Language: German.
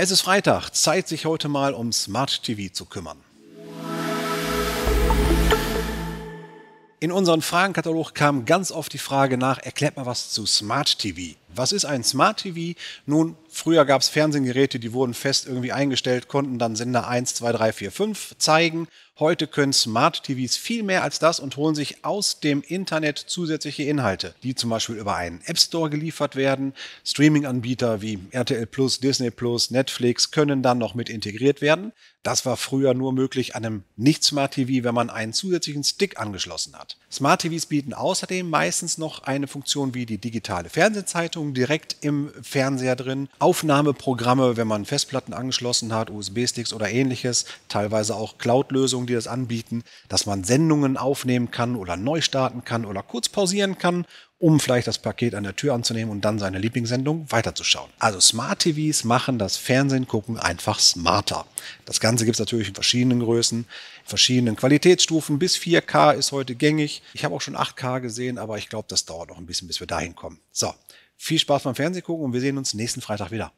Es ist Freitag, Zeit, sich heute mal um Smart TV zu kümmern. In unserem Fragenkatalog kam ganz oft die Frage nach, erklärt mal was zu Smart TV. Was ist ein Smart TV? Nun, früher gab es Fernsehgeräte, die wurden fest irgendwie eingestellt, konnten dann Sender 1, 2, 3, 4, 5 zeigen. Heute können Smart TVs viel mehr als das und holen sich aus dem Internet zusätzliche Inhalte, die zum Beispiel über einen App Store geliefert werden. Streaming-Anbieter wie RTL Plus, Disney Plus, Netflix können dann noch mit integriert werden. Das war früher nur möglich an einem Nicht-Smart TV, wenn man einen zusätzlichen Stick angeschlossen hat. Smart TVs bieten außerdem meistens noch eine Funktion wie die digitale Fernsehzeitung Anschlüsselung direkt im Fernseher drin, Aufnahmeprogramme, wenn man Festplatten angeschlossen hat, USB-Sticks oder ähnliches, teilweise auch Cloud-Lösungen, die das anbieten, dass man Sendungen aufnehmen kann oder neu starten kann oder kurz pausieren kann um vielleicht das Paket an der Tür anzunehmen und dann seine Lieblingssendung weiterzuschauen. Also Smart TVs machen das Fernsehen gucken einfach smarter. Das Ganze gibt es natürlich in verschiedenen Größen, in verschiedenen Qualitätsstufen. Bis 4K ist heute gängig. Ich habe auch schon 8K gesehen, aber ich glaube, das dauert noch ein bisschen, bis wir dahin kommen. So, viel Spaß beim Fernsehgucken und wir sehen uns nächsten Freitag wieder.